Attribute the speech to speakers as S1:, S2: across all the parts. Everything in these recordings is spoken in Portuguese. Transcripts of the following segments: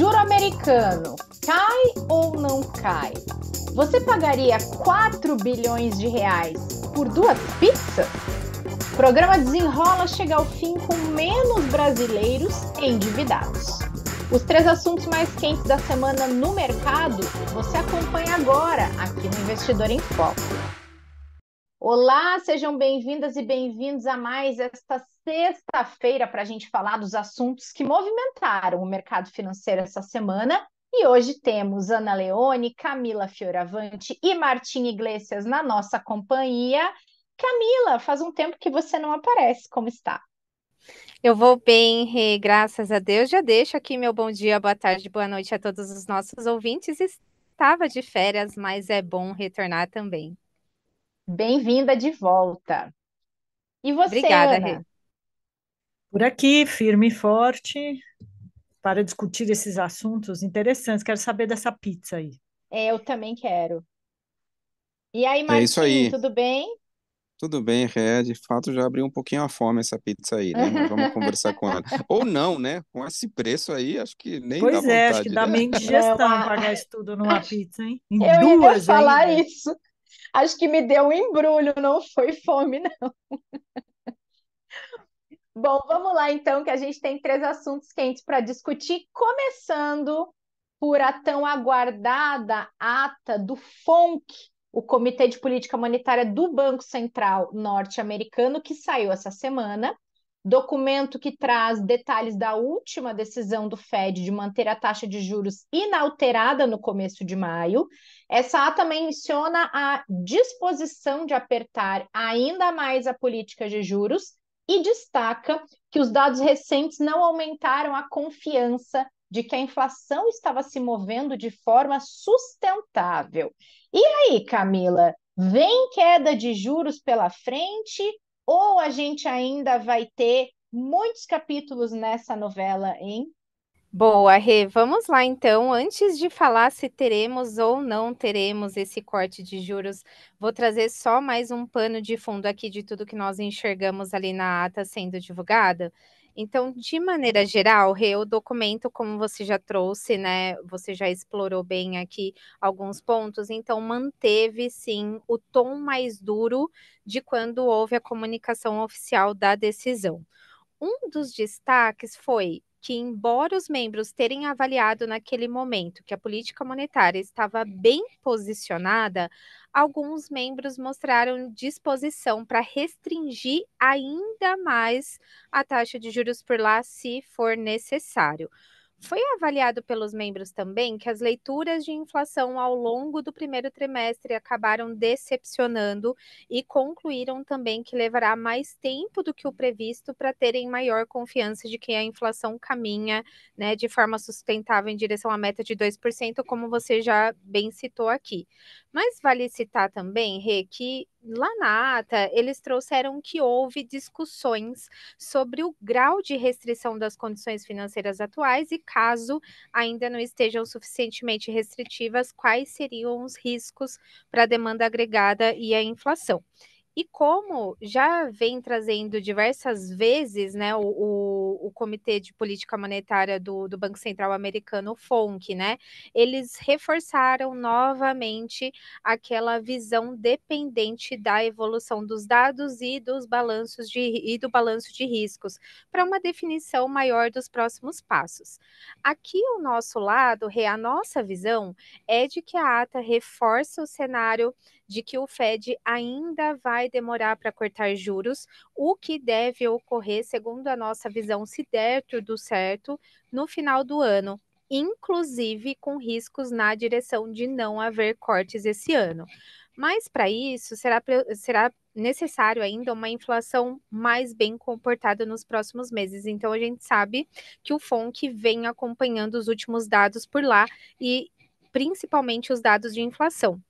S1: juro americano cai ou não cai? Você pagaria 4 bilhões de reais por duas pizzas? O programa Desenrola chega ao fim com menos brasileiros endividados. Os três assuntos mais quentes da semana no mercado você acompanha agora aqui no Investidor em Foco. Olá, sejam bem-vindas e bem-vindos a mais esta sexta-feira para a gente falar dos assuntos que movimentaram o mercado financeiro essa semana. E hoje temos Ana Leone, Camila Fioravante e Martim Iglesias na nossa companhia. Camila, faz um tempo que você não aparece, como está?
S2: Eu vou bem, Rê, graças a Deus. Já deixo aqui meu bom dia, boa tarde, boa noite a todos os nossos ouvintes. Estava de férias, mas é bom retornar
S1: também. Bem-vinda de volta. E você, Obrigada, Ana? Rê.
S3: Por aqui, firme e forte, para discutir esses assuntos interessantes. Quero saber dessa pizza aí.
S1: É, eu também quero.
S3: E aí, Martim, É isso aí. tudo
S1: bem?
S4: Tudo bem, Ré. De fato, já abriu um pouquinho a fome essa pizza aí, né? Mas vamos conversar com ela. Ou não, né? Com esse preço aí, acho que nem Pois dá é, vontade, acho que dá né? meio indigestão
S3: Não, pagar isso tudo numa pizza, hein? Em Eu ia falar ainda. isso.
S1: Acho que me deu um embrulho, não foi fome, não. Bom, vamos lá então, que a gente tem três assuntos quentes para discutir, começando por a tão aguardada ata do FONC, o Comitê de Política Monetária do Banco Central Norte-Americano, que saiu essa semana documento que traz detalhes da última decisão do Fed de manter a taxa de juros inalterada no começo de maio. Essa ata menciona a disposição de apertar ainda mais a política de juros e destaca que os dados recentes não aumentaram a confiança de que a inflação estava se movendo de forma sustentável. E aí, Camila, vem queda de juros pela frente ou a gente ainda vai ter muitos capítulos nessa novela, hein? Boa, Rê.
S2: Vamos lá então. Antes de falar se teremos ou não teremos esse corte de juros, vou trazer só mais um pano de fundo aqui de tudo que nós enxergamos ali na ata sendo divulgada. Então, de maneira geral, Rê, o documento, como você já trouxe, né, você já explorou bem aqui alguns pontos, então manteve sim o tom mais duro de quando houve a comunicação oficial da decisão. Um dos destaques foi que, embora os membros terem avaliado naquele momento que a política monetária estava bem posicionada, alguns membros mostraram disposição para restringir ainda mais a taxa de juros por lá se for necessário. Foi avaliado pelos membros também que as leituras de inflação ao longo do primeiro trimestre acabaram decepcionando e concluíram também que levará mais tempo do que o previsto para terem maior confiança de que a inflação caminha né, de forma sustentável em direção à meta de 2%, como você já bem citou aqui. Mas vale citar também, Rê, que lá na ata eles trouxeram que houve discussões sobre o grau de restrição das condições financeiras atuais e, caso ainda não estejam suficientemente restritivas, quais seriam os riscos para a demanda agregada e a inflação. E como já vem trazendo diversas vezes né, o, o, o Comitê de Política Monetária do, do Banco Central Americano, o FONC, né, eles reforçaram novamente aquela visão dependente da evolução dos dados e dos balanços de, e do balanço de riscos para uma definição maior dos próximos passos. Aqui o nosso lado, a nossa visão é de que a ata reforça o cenário de que o Fed ainda vai demorar para cortar juros, o que deve ocorrer, segundo a nossa visão, se der tudo certo, no final do ano, inclusive com riscos na direção de não haver cortes esse ano. Mas para isso, será, será necessário ainda uma inflação mais bem comportada nos próximos meses. Então, a gente sabe que o FONC vem acompanhando os últimos dados por lá e principalmente os dados de inflação.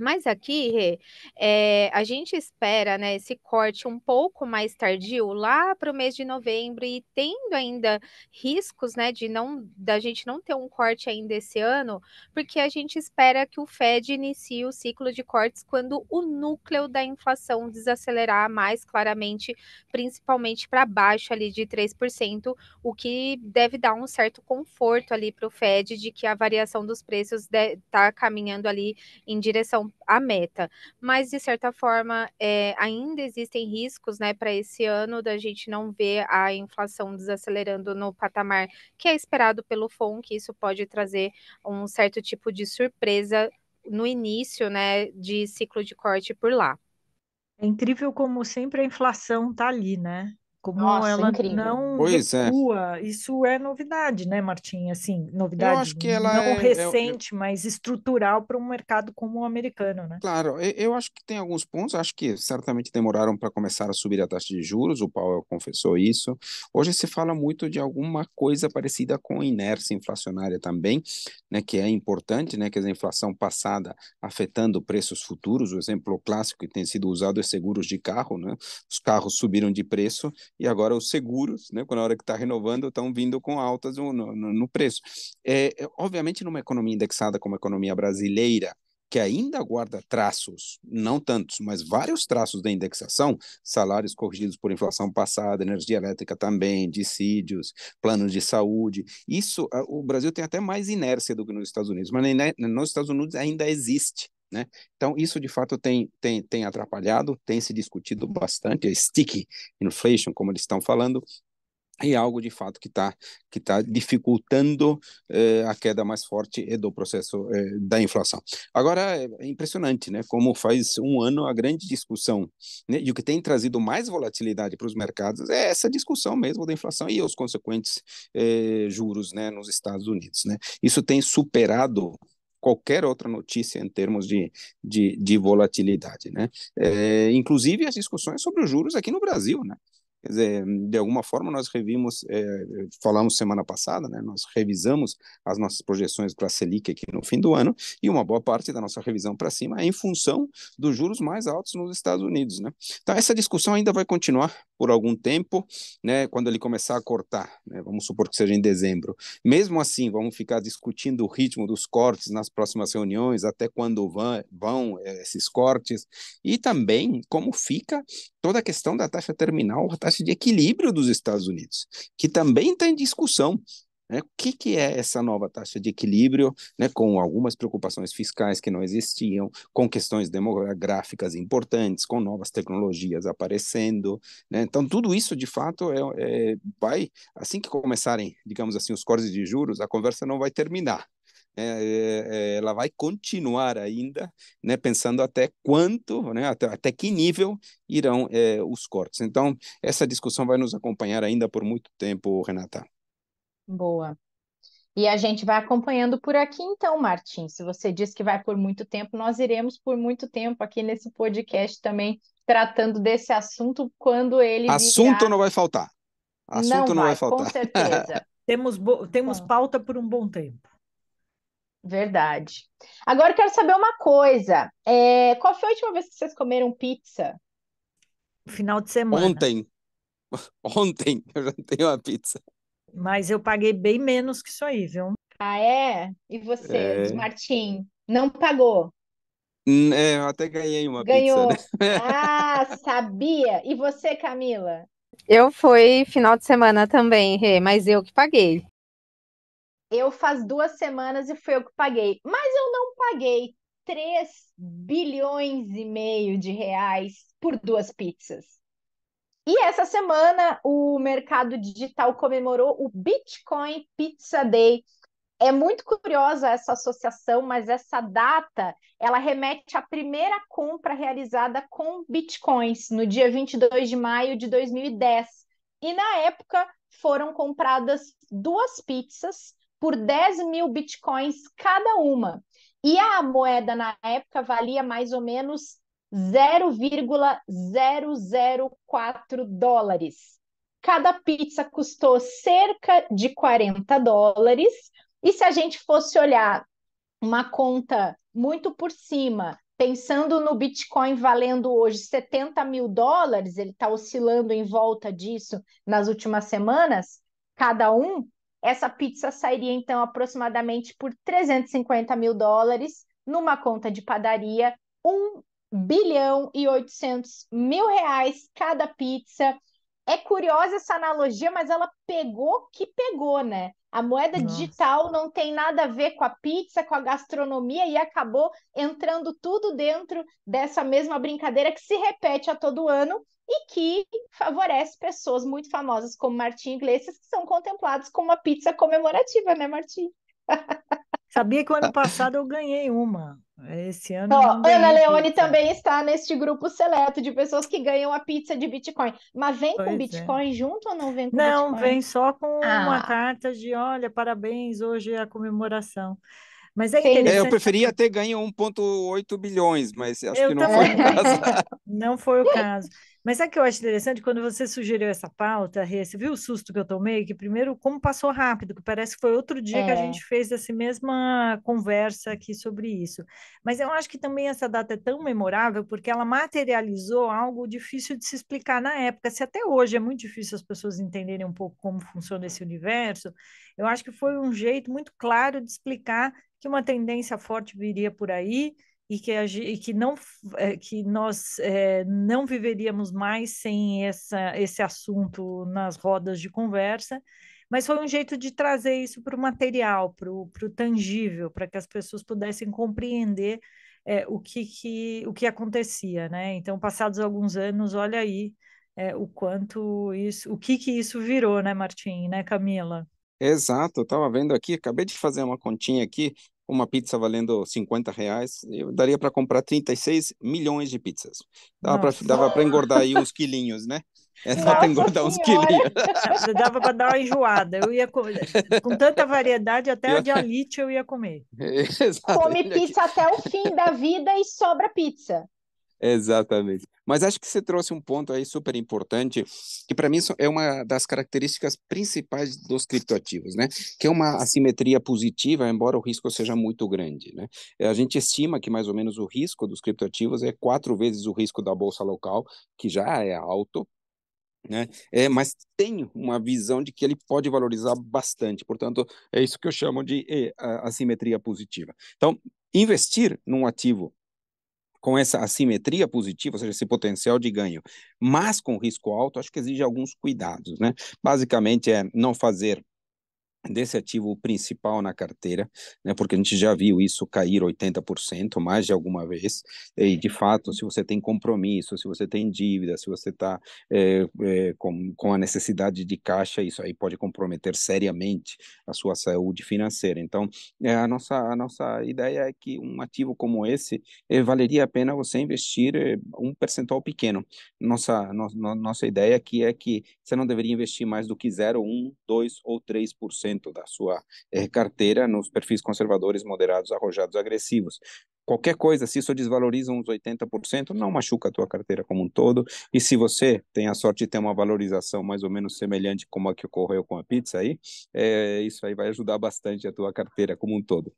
S2: Mas aqui, Rê, é, a gente espera né, esse corte um pouco mais tardio, lá para o mês de novembro, e tendo ainda riscos né, de não da gente não ter um corte ainda esse ano, porque a gente espera que o Fed inicie o ciclo de cortes quando o núcleo da inflação desacelerar mais claramente, principalmente para baixo ali de 3%, o que deve dar um certo conforto ali para o Fed de que a variação dos preços está caminhando ali em direção a meta. Mas, de certa forma, é, ainda existem riscos né, para esse ano da gente não ver a inflação desacelerando no patamar que é esperado pelo FONC. Isso pode trazer um certo tipo de surpresa no início né, de
S3: ciclo de corte por lá. É incrível como sempre a inflação está ali, né? Como Nossa, ela incrível. não pois é. recua, é. isso é novidade, né, Martim? Assim, novidade não é, recente, eu... mas estrutural para um mercado como o americano, né? Claro,
S4: eu, eu acho que tem alguns pontos, acho que certamente demoraram para começar a subir a taxa de juros, o Powell confessou isso. Hoje se fala muito de alguma coisa parecida com inércia inflacionária também, né, que é importante, né, que a inflação passada afetando preços futuros, o exemplo clássico que tem sido usado é seguros de carro, né? Os carros subiram de preço e agora os seguros, né, quando é a hora que está renovando, estão vindo com altas no, no, no preço. É, é, obviamente, numa economia indexada como a economia brasileira, que ainda guarda traços, não tantos, mas vários traços da indexação, salários corrigidos por inflação passada, energia elétrica também, dissídios, planos de saúde. Isso, o Brasil tem até mais inércia do que nos Estados Unidos, mas né, nos Estados Unidos ainda existe né? Então, isso de fato tem, tem, tem atrapalhado, tem se discutido bastante, a sticky inflation, como eles estão falando, e é algo de fato que está que tá dificultando eh, a queda mais forte do processo eh, da inflação. Agora, é impressionante, né? Como faz um ano a grande discussão, né? e o que tem trazido mais volatilidade para os mercados é essa discussão mesmo da inflação e os consequentes eh, juros né, nos Estados Unidos. Né? Isso tem superado qualquer outra notícia em termos de, de, de volatilidade, né? É, inclusive as discussões sobre os juros aqui no Brasil, né? Quer dizer, de alguma forma nós revimos, é, falamos semana passada, né, nós revisamos as nossas projeções para a Selic aqui no fim do ano, e uma boa parte da nossa revisão para cima é em função dos juros mais altos nos Estados Unidos. Né? Então, essa discussão ainda vai continuar por algum tempo, né, quando ele começar a cortar, né, vamos supor que seja em dezembro. Mesmo assim, vamos ficar discutindo o ritmo dos cortes nas próximas reuniões, até quando vão, vão eh, esses cortes, e também como fica toda a questão da taxa terminal, a taxa de equilíbrio dos Estados Unidos, que também está em discussão. Né? O que, que é essa nova taxa de equilíbrio, né? com algumas preocupações fiscais que não existiam, com questões demográficas importantes, com novas tecnologias aparecendo. Né? Então, tudo isso, de fato, é, é, vai, assim que começarem, digamos assim, os cortes de juros, a conversa não vai terminar. Né? É, é, ela vai continuar ainda, né, pensando até quanto, né, até, até, que nível irão é, os cortes. Então, essa discussão vai nos acompanhar ainda por muito tempo, Renata.
S1: Boa. E a gente vai acompanhando por aqui, então, Martim. Se você diz que vai por muito tempo, nós iremos por muito tempo aqui nesse podcast também, tratando desse assunto quando ele. Assunto virar... não vai
S4: faltar. Assunto não, não vai, vai faltar. Com certeza.
S1: temos, temos pauta por um bom tempo. Verdade. Agora eu quero saber uma coisa. É, qual
S3: foi a última vez que vocês comeram pizza? Final de semana.
S4: Ontem. Ontem eu jantei uma pizza.
S3: Mas eu paguei bem menos que isso aí, viu? Ah, é? E você, é... Martim, não pagou?
S4: Hum, é, eu até ganhei uma Ganhou. pizza. Né?
S1: Ah, sabia! E você, Camila? Eu
S2: fui final de semana também, Rê, mas eu que paguei.
S1: Eu faz duas semanas e foi eu que paguei. Mas eu não paguei 3 bilhões e meio de reais por duas pizzas. E essa semana o mercado digital comemorou o Bitcoin Pizza Day. É muito curiosa essa associação, mas essa data ela remete à primeira compra realizada com bitcoins no dia 22 de maio de 2010. E na época foram compradas duas pizzas por 10 mil bitcoins cada uma. E a moeda na época valia mais ou menos 0,004 dólares. Cada pizza custou cerca de 40 dólares. E se a gente fosse olhar uma conta muito por cima, pensando no Bitcoin valendo hoje 70 mil dólares, ele está oscilando em volta disso nas últimas semanas, cada um, essa pizza sairia então aproximadamente por 350 mil dólares numa conta de padaria, um bilhão e 800 mil reais cada pizza. É curiosa essa analogia, mas ela pegou que pegou, né? A moeda Nossa. digital não tem nada a ver com a pizza, com a gastronomia e acabou entrando tudo dentro dessa mesma brincadeira que se repete a todo ano e que favorece pessoas muito famosas como Martim Iglesias, que são contemplados com uma pizza comemorativa, né, Martim?
S3: Sabia que o ano ah. passado eu ganhei uma. Esse ano. Oh, Ana Leone pizza.
S1: também está neste grupo seleto de pessoas que ganham a pizza de Bitcoin. Mas vem pois com é. Bitcoin é.
S3: junto ou não vem com não, Bitcoin? Não, vem só com ah. uma carta de: olha, parabéns, hoje é a comemoração. Mas é, é interessante. Eu preferia
S4: ter ganho 1,8 bilhões, mas acho eu que não também. foi o
S3: caso. não foi o caso. Mas sabe o que eu acho interessante? Quando você sugeriu essa pauta, Rê, você viu o susto que eu tomei? Que primeiro, como passou rápido, que parece que foi outro dia é. que a é. gente fez essa mesma conversa aqui sobre isso. Mas eu acho que também essa data é tão memorável porque ela materializou algo difícil de se explicar na época. Se até hoje é muito difícil as pessoas entenderem um pouco como funciona esse universo, eu acho que foi um jeito muito claro de explicar que uma tendência forte viria por aí e que, a, e que, não, é, que nós é, não viveríamos mais sem essa, esse assunto nas rodas de conversa, mas foi um jeito de trazer isso para o material, para o tangível, para que as pessoas pudessem compreender é, o, que, que, o que acontecia. Né? Então, passados alguns anos, olha aí é, o quanto isso, o que, que isso virou, né, Martim, né, Camila?
S4: Exato, eu estava vendo aqui, acabei de fazer uma continha aqui, uma pizza valendo 50 reais, eu daria para comprar 36 milhões de pizzas.
S3: Dava para engordar aí uns
S4: quilinhos, né? É só para engordar uns quilinhos.
S3: Dava para dar uma enjoada. Eu ia
S4: Com
S3: tanta variedade, até a dialite eu ia comer.
S4: Exato. Come pizza
S1: até o fim da vida e sobra pizza.
S4: Exatamente. Mas acho que você trouxe um ponto aí super importante, que para mim é uma das características principais dos criptoativos, né? Que é uma assimetria positiva, embora o risco seja muito grande, né? É, a gente estima que mais ou menos o risco dos criptoativos é quatro vezes o risco da bolsa local, que já é alto, né? É, mas tem uma visão de que ele pode valorizar bastante. Portanto, é isso que eu chamo de é, assimetria positiva. Então, investir num ativo com essa assimetria positiva, ou seja, esse potencial de ganho, mas com risco alto, acho que exige alguns cuidados, né? Basicamente é não fazer desse ativo principal na carteira, né, porque a gente já viu isso cair 80% mais de alguma vez, e de é. fato, se você tem compromisso, se você tem dívida, se você está é, é, com, com a necessidade de caixa, isso aí pode comprometer seriamente a sua saúde financeira. Então, é, a, nossa, a nossa ideia é que um ativo como esse eh, valeria a pena você investir eh, um percentual pequeno. Nossa, no, no, nossa ideia aqui é que você não deveria investir mais do que 0, 1, 2 ou 3% da sua eh, carteira nos perfis conservadores, moderados, arrojados, agressivos. Qualquer coisa, se isso desvaloriza uns 80%, não machuca a tua carteira como um todo. E se você tem a sorte de ter uma valorização mais ou menos semelhante como a que ocorreu com a pizza aí, é, isso aí vai ajudar bastante a tua carteira como um todo.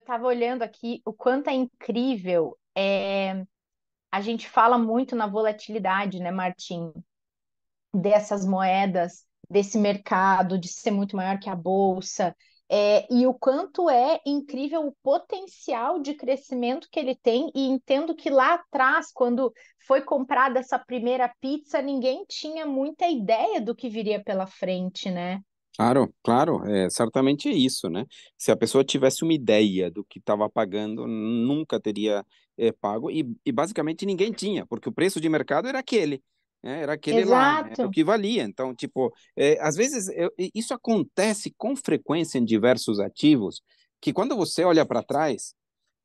S1: Estava olhando aqui o quanto é incrível. É... A gente fala muito na volatilidade, né, Martim? Dessas moedas desse mercado, de ser muito maior que a bolsa, é, e o quanto é incrível o potencial de crescimento que ele tem. E entendo que lá atrás, quando foi comprada essa primeira pizza, ninguém tinha muita ideia do que viria pela frente, né?
S4: Claro, claro, é, certamente é isso, né? Se a pessoa tivesse uma ideia do que estava pagando, nunca teria é, pago, e, e basicamente ninguém tinha, porque o preço de mercado era aquele. Né? Era aquele Exato. lá, né, era o que valia. Então, tipo, é, às vezes eu, isso acontece com frequência em diversos ativos, que quando você olha para trás,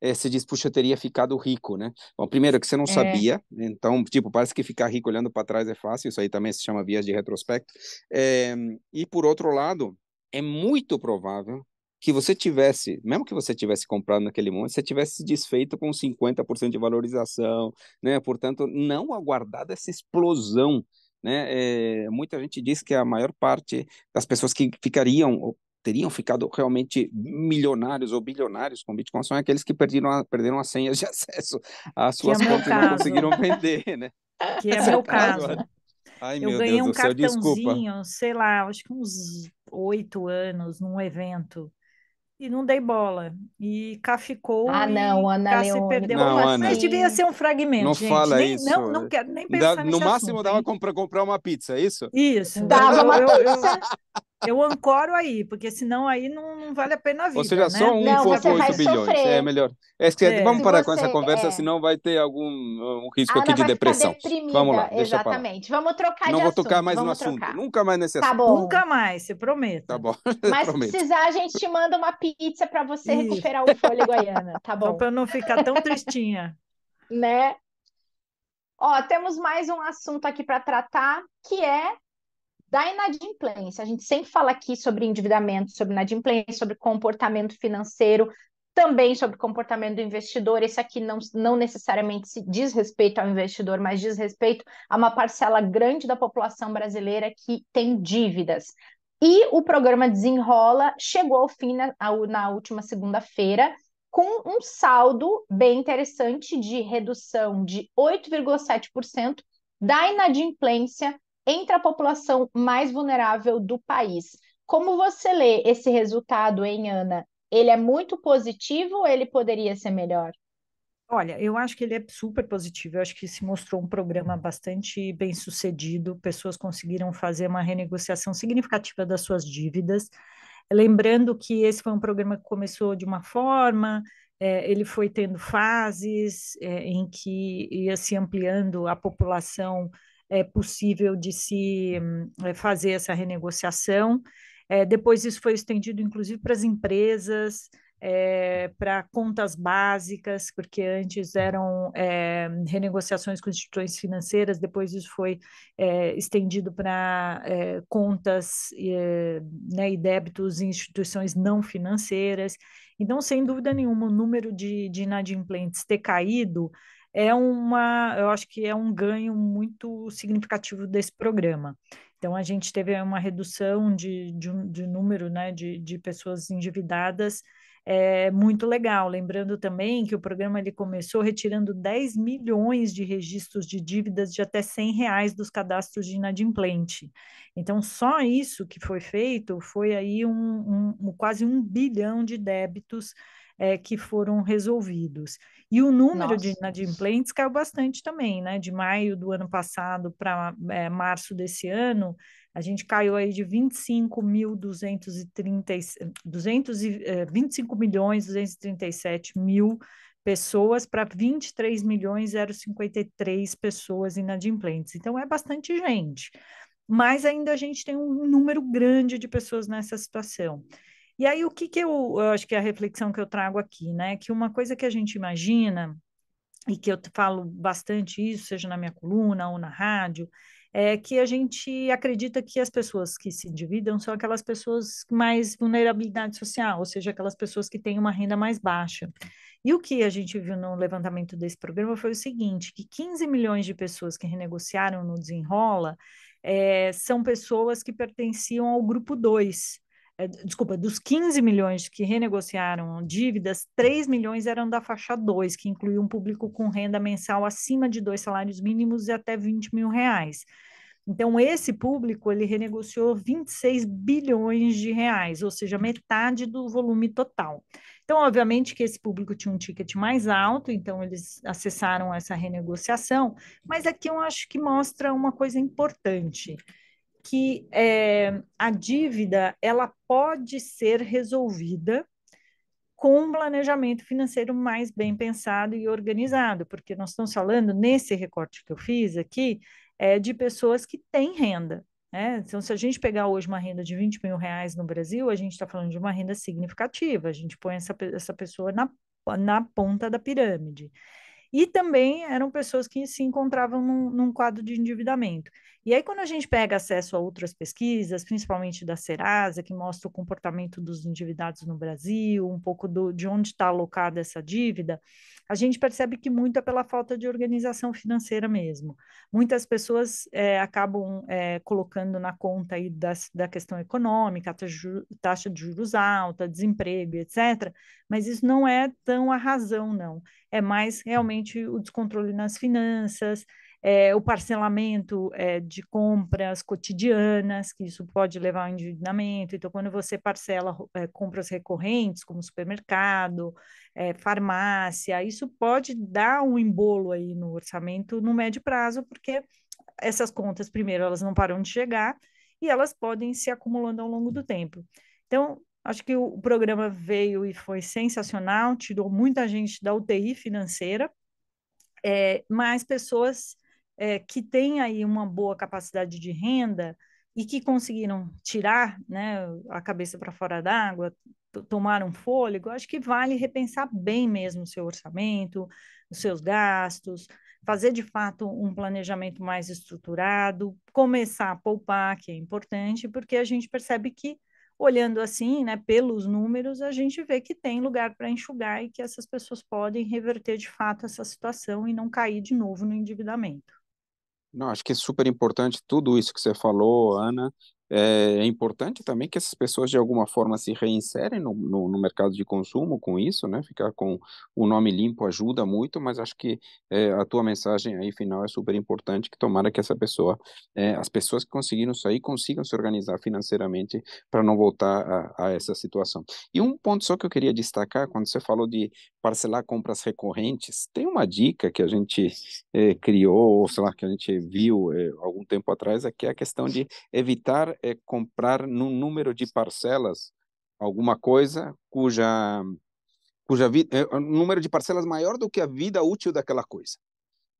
S4: é, você diz, puxa, eu teria ficado rico, né? Bom, primeiro que você não é. sabia, né, então, tipo, parece que ficar rico olhando para trás é fácil, isso aí também se chama vias de retrospecto. É, e por outro lado, é muito provável que você tivesse, mesmo que você tivesse comprado naquele momento, você tivesse se desfeito com 50% de valorização, né? Portanto, não aguardado essa explosão, né? É, muita gente diz que a maior parte das pessoas que ficariam teriam ficado realmente milionários ou bilionários com Bitcoin são aqueles que perderam, a, perderam as senhas de acesso às suas é contas e não conseguiram vender, né? Que é, é o meu caso. eu ganhei Deus um cartãozinho,
S3: sei lá, acho que uns oito anos num evento e não dei bola. E cá ficou. Ah, não, Ana cá Leone. se perdeu. Não, mas, Ana, mas devia ser um fragmento. Não gente. fala nem, isso. Não, não quero nem pensar. Da, no máximo
S4: assunto, dava para comprar uma pizza, é isso? Isso.
S3: Dava eu, uma eu, pizza. Eu ancoro aí, porque senão aí não, não vale a pena vir. Ou seja, né? só um não, for 8 bilhões. É melhor. É, é, vamos parar com essa conversa, é.
S4: senão vai ter algum um risco aqui de depressão. Vamos lá, deixa Exatamente.
S1: Vamos trocar não de Não vou tocar mais no assunto.
S3: Nunca mais nesse tá assunto. Tá bom. Nunca mais, eu prometo. Tá bom. Mas se precisar,
S1: a gente te manda uma pizza para você Isso. recuperar o fôlego, Goiana. Tá bom. Só para eu
S3: não ficar tão tristinha.
S1: né? Ó, temos mais um assunto aqui para tratar, que é da inadimplência. A gente sempre fala aqui sobre endividamento, sobre inadimplência, sobre comportamento financeiro, também sobre comportamento do investidor. Esse aqui não, não necessariamente se diz respeito ao investidor, mas diz respeito a uma parcela grande da população brasileira que tem dívidas. E o programa Desenrola chegou ao fim na, na última segunda-feira, com um saldo bem interessante de redução de 8,7% da inadimplência entre a população mais vulnerável do país. Como você lê esse resultado, hein, Ana? Ele é muito positivo ou ele poderia ser melhor?
S3: Olha, eu acho que ele é super positivo. Eu acho que se mostrou um programa bastante bem sucedido. Pessoas conseguiram fazer uma renegociação significativa das suas dívidas. Lembrando que esse foi um programa que começou de uma forma, é, ele foi tendo fases é, em que ia se ampliando a população é, possível de se é, fazer essa renegociação. É, depois isso foi estendido, inclusive, para as empresas, é, para contas básicas, porque antes eram é, renegociações com instituições financeiras, depois isso foi é, estendido para contas né, e débitos em instituições não financeiras. Então, sem dúvida nenhuma, o número de, de inadimplentes ter caído é uma, eu acho que é um ganho muito significativo desse programa. Então, a gente teve uma redução de, de, de número né, de, de pessoas endividadas é muito legal. Lembrando também que o programa ele começou retirando 10 milhões de registros de dívidas de até 100 reais dos cadastros de inadimplente. Então, só isso que foi feito foi aí um, um, um quase um bilhão de débitos é, que foram resolvidos. E o número Nossa. de inadimplentes caiu bastante também, né? De maio do ano passado para é, eh, março desse ano, a gente caiu aí de 25.230, 25 eh, milhões 237 mil pessoas para 23 milhões 053 pessoas inadimplentes. Então é bastante gente, mas ainda a gente tem um número grande de pessoas nessa situação. E aí, o que, que eu, eu acho que é a reflexão que eu trago aqui, né? Que uma coisa que a gente imagina, e que eu falo bastante isso, seja na minha coluna ou na rádio, é que a gente acredita que as pessoas que se endividam são aquelas pessoas mais vulnerabilidade social, ou seja, aquelas pessoas que têm uma renda mais baixa. E o que a gente viu no levantamento desse programa foi o seguinte, que 15 milhões de pessoas que renegociaram no Desenrola é, são pessoas que pertenciam ao grupo 2, é, desculpa, dos 15 milhões que renegociaram dívidas, 3 milhões eram da faixa 2, que incluía um público com renda mensal acima de dois salários mínimos e até 20 mil reais. Então, esse público, ele renegociou 26 bilhões de reais, ou seja, metade do volume total. Então, obviamente que esse público tinha um ticket mais alto, então eles acessaram essa renegociação, mas aqui eu acho que mostra uma coisa importante que é, a dívida ela pode ser resolvida com um planejamento financeiro mais bem pensado e organizado, porque nós estamos falando, nesse recorte que eu fiz aqui, é de pessoas que têm renda. Né? Então, se a gente pegar hoje uma renda de 20 mil reais no Brasil, a gente está falando de uma renda significativa, a gente põe essa, essa pessoa na, na ponta da pirâmide. E também eram pessoas que se encontravam num, num quadro de endividamento. E aí, quando a gente pega acesso a outras pesquisas, principalmente da Serasa, que mostra o comportamento dos endividados no Brasil, um pouco do, de onde está alocada essa dívida, a gente percebe que muito é pela falta de organização financeira mesmo. Muitas pessoas é, acabam é, colocando na conta aí das, da questão econômica, taxa de juros alta, desemprego, etc. Mas isso não é tão a razão, não. É mais hum. realmente o descontrole nas finanças, é, o parcelamento é, de compras cotidianas, que isso pode levar ao endividamento. Então, quando você parcela é, compras recorrentes, como supermercado, é, farmácia, isso pode dar um embolo aí no orçamento no médio prazo, porque essas contas, primeiro, elas não param de chegar e elas podem se acumulando ao longo do tempo. Então, acho que o programa veio e foi sensacional, tirou muita gente da UTI financeira, é, mas pessoas é, que têm aí uma boa capacidade de renda e que conseguiram tirar né, a cabeça para fora d'água, tomar um fôlego, acho que vale repensar bem mesmo o seu orçamento, os seus gastos, fazer de fato um planejamento mais estruturado, começar a poupar, que é importante, porque a gente percebe que, olhando assim, né, pelos números, a gente vê que tem lugar para enxugar e que essas pessoas podem reverter de fato essa situação e não cair de novo no endividamento.
S4: Não, acho que é super importante tudo isso que você falou, Ana. É, é importante também que essas pessoas de alguma forma se reinserem no, no, no, mercado de consumo com isso, né? Ficar com o nome limpo ajuda muito, mas acho que é, a tua mensagem aí final é super importante que tomara que essa pessoa, é, as pessoas que conseguiram sair consigam se organizar financeiramente para não voltar a, a, essa situação. E um ponto só que eu queria destacar quando você falou de parcelar compras recorrentes, tem uma dica que a gente eh, criou, ou sei lá, que a gente viu eh, algum tempo atrás, é que é a questão de evitar eh, comprar num número de parcelas alguma coisa cuja cuja vida é um número de parcelas maior do que a vida útil daquela coisa.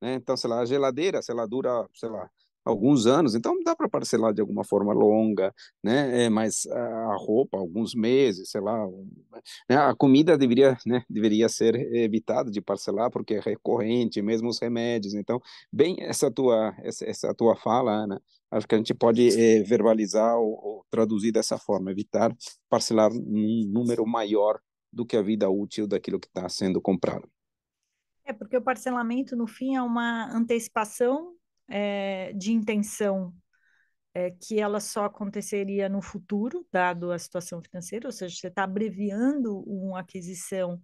S4: Né? Então, sei lá, a geladeira, se ela dura, sei lá, alguns anos, então dá para parcelar de alguma forma longa, né? É, mas a roupa, alguns meses, sei lá. Um, né? A comida deveria, né? deveria ser evitada de parcelar, porque é recorrente, mesmo os remédios. Então, bem essa tua, essa, essa tua fala, Ana, acho que a gente pode é, verbalizar ou, ou, traduzir dessa forma, evitar parcelar um número maior do que a vida útil daquilo que está sendo comprado.
S3: É, porque o parcelamento, no fim, é uma antecipação é, de intenção é, que ela só aconteceria no futuro, dado a situação financeira, ou seja, você está abreviando uma aquisição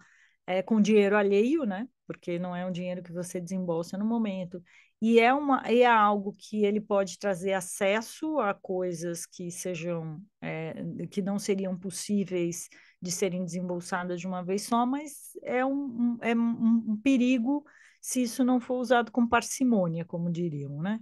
S3: é, com dinheiro alheio, né? Porque não é um dinheiro que você desembolsa no momento. E é, uma, é algo que ele pode trazer acesso a coisas que sejam é, que não seriam possíveis de serem desembolsadas de uma vez só, mas é um, um é um, um perigo se isso não for usado com parcimônia, como diriam, né?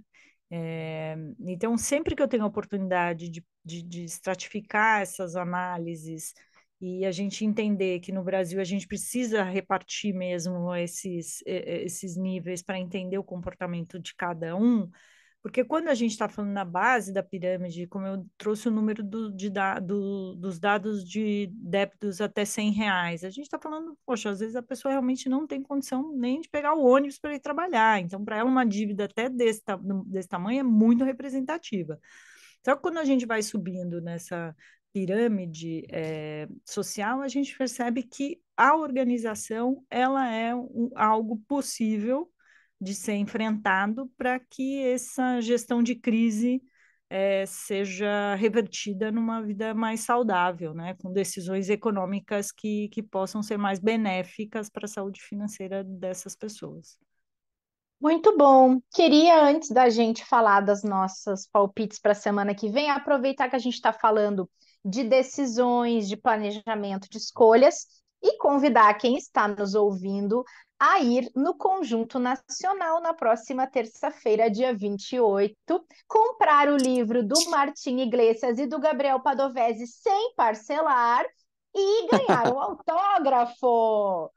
S3: É, então, sempre que eu tenho a oportunidade de, de, de estratificar essas análises e a gente entender que no Brasil a gente precisa repartir mesmo esses, esses níveis para entender o comportamento de cada um, porque quando a gente está falando na base da pirâmide, como eu trouxe o número do, de da, do, dos dados de débitos até 100 reais, a gente está falando, poxa, às vezes a pessoa realmente não tem condição nem de pegar o ônibus para ir trabalhar. Então, para ela, uma dívida até desse, desse tamanho é muito representativa. Só que quando a gente vai subindo nessa pirâmide é, social, a gente percebe que a organização ela é um, algo possível de ser enfrentado para que essa gestão de crise é, seja revertida numa vida mais saudável, né? com decisões econômicas que, que possam ser mais benéficas para a saúde financeira dessas pessoas.
S1: Muito bom. Queria, antes da gente falar das nossas palpites para a semana que vem, aproveitar que a gente está falando de decisões, de planejamento de escolhas e convidar quem está nos ouvindo a ir no Conjunto Nacional na próxima terça-feira, dia 28, comprar o livro do Martim Iglesias e do Gabriel Padovese sem parcelar e ganhar o autógrafo.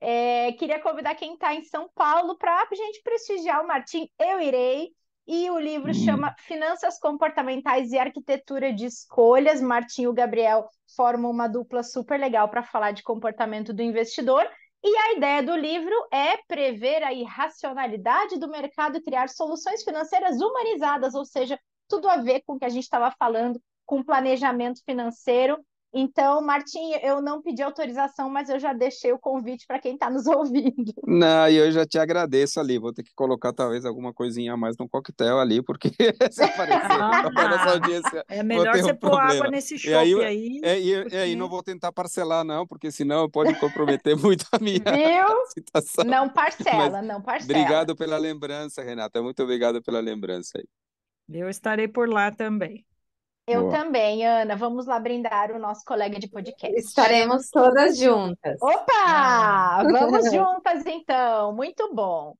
S1: É, queria convidar quem está em São Paulo para a gente prestigiar o Martim. Eu irei. E o livro hum. chama Finanças Comportamentais e Arquitetura de Escolhas. Martim e o Gabriel formam uma dupla super legal para falar de comportamento do investidor. E a ideia do livro é prever a irracionalidade do mercado e criar soluções financeiras humanizadas, ou seja, tudo a ver com o que a gente estava falando com planejamento financeiro então, Martim, eu não pedi autorização, mas eu já deixei o convite para quem está nos ouvindo.
S4: Não, e eu já te agradeço ali. Vou ter que colocar talvez alguma coisinha a mais no coquetel ali, porque se aparecer ah, audiência. É
S3: melhor você um pôr problema. água nesse chope aí. aí
S4: é, e, porque... É, e aí? não vou tentar parcelar, não, porque senão pode comprometer muito a minha. Viu? Situação. Não
S3: parcela, mas, não parcela. Obrigado
S4: pela lembrança, Renata. Muito obrigado pela lembrança aí.
S3: Eu estarei por lá também.
S1: Eu Boa. também, Ana. Vamos lá brindar o nosso colega de podcast. Estaremos todas juntas. Opa! Ah. Vamos juntas então. Muito bom.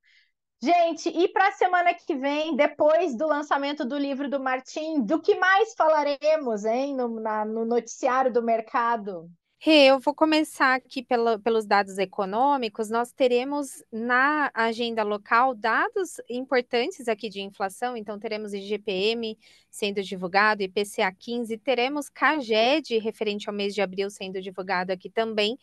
S1: Gente, e para a semana que vem, depois do lançamento do livro do Martim, do que mais falaremos, hein, no, na, no noticiário do mercado? eu vou começar
S2: aqui pelos dados econômicos. Nós teremos na agenda local dados importantes aqui de inflação, então teremos IGPM sendo divulgado, IPCA 15, teremos CAGED referente ao mês de abril sendo divulgado aqui também.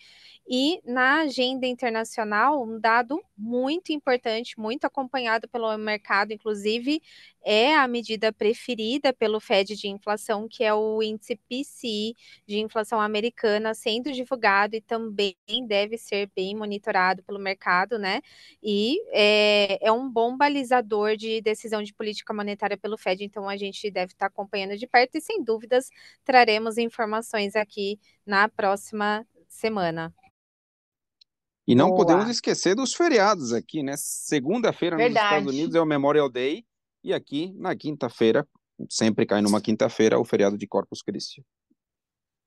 S2: E na agenda internacional, um dado muito importante, muito acompanhado pelo mercado, inclusive, é a medida preferida pelo Fed de inflação, que é o índice PCI de inflação americana, sendo divulgado e também deve ser bem monitorado pelo mercado, né? E é, é um bom balizador de decisão de política monetária pelo Fed, então a gente deve estar acompanhando de perto e, sem dúvidas, traremos informações aqui na próxima semana.
S4: E não Boa. podemos esquecer dos feriados aqui, né? Segunda-feira nos Estados Unidos é o Memorial Day e aqui, na quinta-feira, sempre cai numa quinta-feira, o feriado de Corpus Christi.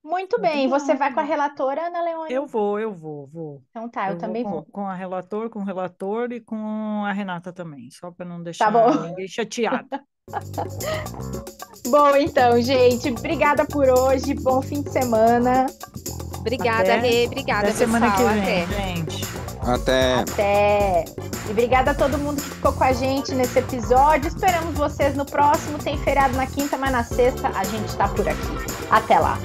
S1: Muito bem, você vai com a relatora, Ana Leone?
S3: Eu vou, eu vou, vou.
S1: Então tá, eu, eu também vou
S3: com, vou. Com a relator, com o relator e com a Renata também, só para não tá deixar tá ninguém chateada.
S1: bom, então, gente, obrigada por hoje, bom fim de semana.
S3: Obrigada, Rê, obrigada, Até pessoal. semana que vem, Até. gente.
S4: Até.
S1: Até. E obrigada a todo mundo que ficou com a gente nesse episódio. Esperamos vocês no próximo. Tem feriado na quinta, mas na sexta a gente tá por aqui. Até lá.